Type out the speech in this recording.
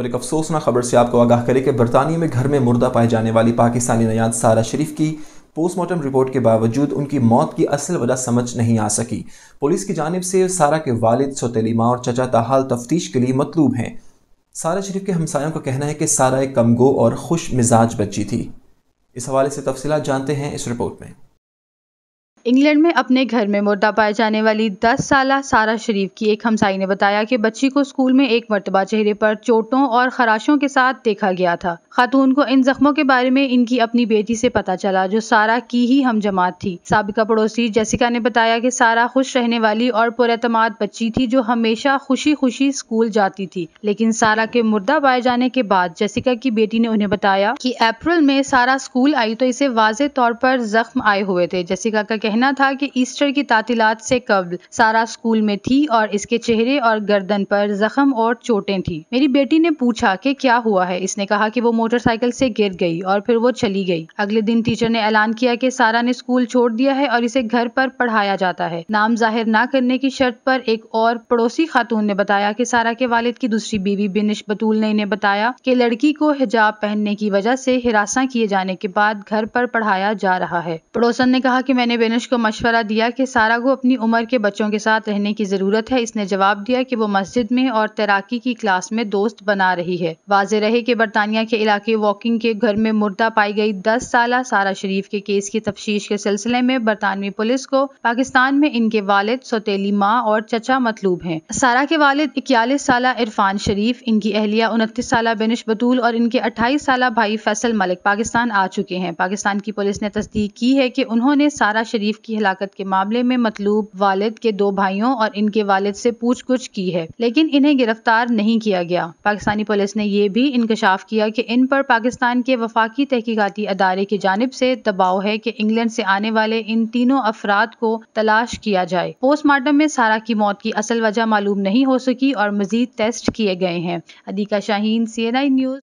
और एक अफसोसना खबर से आपको आगाह करें कि बरतानिया में घर में मुर्दा पाए जाने वाली पाकिस्तानी नयाद सारा शरीफ की पोस्टमार्टम रिपोर्ट के बावजूद उनकी मौत की असल वजह समझ नहीं आ सकी पुलिस की जानब से सारा के वालिद सौतेलीमा और चचा ताहाल तफ्तीश के लिए मतलूब हैं सारा शरीफ के हमसायों का कहना है कि सारा एक कमगो और खुश मिजाज बच्ची थी इस हवाले से तफसीत जानते हैं इस रिपोर्ट में इंग्लैंड में अपने घर में मुर्दा पाए जाने वाली 10 साल सारा शरीफ की एक हमसाई ने बताया कि बच्ची को स्कूल में एक मरतबा चेहरे पर चोटों और खराशों के साथ देखा गया था खातून को इन जख्मों के बारे में इनकी अपनी बेटी से पता चला जो सारा की ही हम जमात थी सबका पड़ोसी जैसिका ने बताया कि सारा खुश रहने वाली और पुरमाद बच्ची थी जो हमेशा खुशी खुशी स्कूल जाती थी लेकिन सारा के मुर्दा पाए जाने के बाद जैसिका की बेटी ने उन्हें बताया की अप्रैल में सारा स्कूल आई तो इसे वाज तौर पर जख्म आए हुए थे जैसिका का कहना था कि ईस्टर की तातीलात से कबल सारा स्कूल में थी और इसके चेहरे और गर्दन पर जख्म और चोटें थी मेरी बेटी ने पूछा कि क्या हुआ है इसने कहा कि वो मोटरसाइकिल से गिर गई और फिर वो चली गई अगले दिन टीचर ने ऐलान किया कि सारा ने स्कूल छोड़ दिया है और इसे घर पर पढ़ाया जाता है नाम जाहिर ना करने की शर्त पर एक और पड़ोसी खातून ने बताया कि सारा के वालिद की दूसरी बीवी बिनिश बतूल ने इन्हें बताया कि लड़की को हिजाब पहनने की वजह से हिरासा किए जाने के बाद घर पर पढ़ाया जा रहा है पड़ोसन ने कहा कि मैंने बिनिश दानिश को मशवरा दिया कि सारा को अपनी उम्र के बच्चों के साथ रहने की ज़रूरत है इसने जवाब दिया कि वो मस्जिद में और तैराकी की क्लास में दोस्त बना रही है वाज रहे कि बरतानिया के इलाके वॉकिंग के घर में मुर्दा पाई गई दस साल सारा शरीफ के केस की तफ्श के सिलसिले में बरतानवी पुलिस को पाकिस्तान में इनके वालद सौतीली माँ और चचा मतलूब हैं सारा के वालद इक्यालीस साल इरफान शरीफ इनकी अहलिया उनतीस साल बेनिश बतूल और इनके अट्ठाईस साल भाई फैसल मलिक पाकिस्तान आ चुके हैं पाकिस्तान की पुलिस ने तस्दीक की है कि उन्होंने सारा शरीफ शरीफ की हलाकत के मामले में मतलूब वालिद के दो भाइयों और इनके वालिद से कुछ की है लेकिन इन्हें गिरफ्तार नहीं किया गया पाकिस्तानी पुलिस ने यह भी इंकशाफ किया कि इन पर पाकिस्तान के वफाकी तहकीकती अदारे की जानब से दबाव है कि इंग्लैंड से आने वाले इन तीनों अफराद को तलाश किया जाए पोस्टमार्टम में सारा की मौत की असल वजह मालूम नहीं हो सकी और मजीद टेस्ट किए गए हैं अदीका शाहीन सी न्यूज़